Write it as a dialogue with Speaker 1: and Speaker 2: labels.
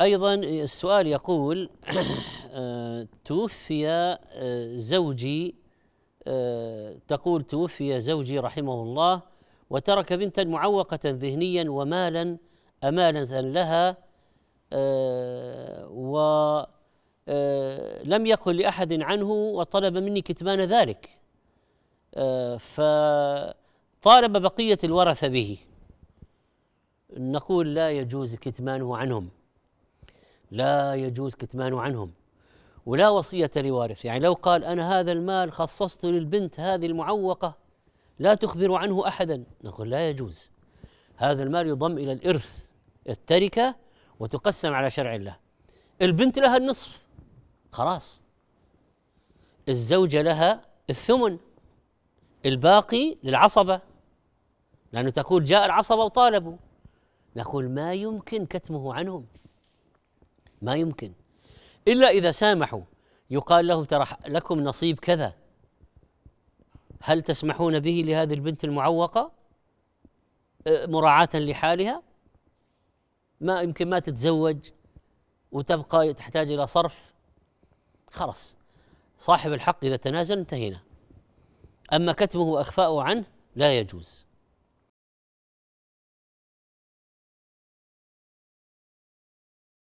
Speaker 1: ايضا السؤال يقول آه، توفي آه، زوجي آه، تقول توفي زوجي رحمه الله وترك بنتا معوقه ذهنيا ومالا امانه لها ولم يقل لاحد عنه وطلب مني كتمان ذلك فطالب بقيه الورثه به نقول لا يجوز كتمانه عنهم لا يجوز كتمان عنهم ولا وصية لوارث يعني لو قال أنا هذا المال خصصته للبنت هذه المعوقة لا تخبر عنه أحدا نقول لا يجوز هذا المال يضم إلى الإرث التركة وتقسم على شرع الله البنت لها النصف خلاص الزوجة لها الثمن الباقي للعصبة لأنه تقول جاء العصبة وطالبوا نقول ما يمكن كتمه عنهم ما يمكن إلا إذا سامحوا يقال لهم ترى لكم نصيب كذا هل تسمحون به لهذه البنت المعوقة أه، مراعاة لحالها ما يمكن ما تتزوج وتبقى تحتاج إلى صرف خلاص صاحب الحق إذا تنازل انتهينا أما كتمه وأخفاؤه عنه لا يجوز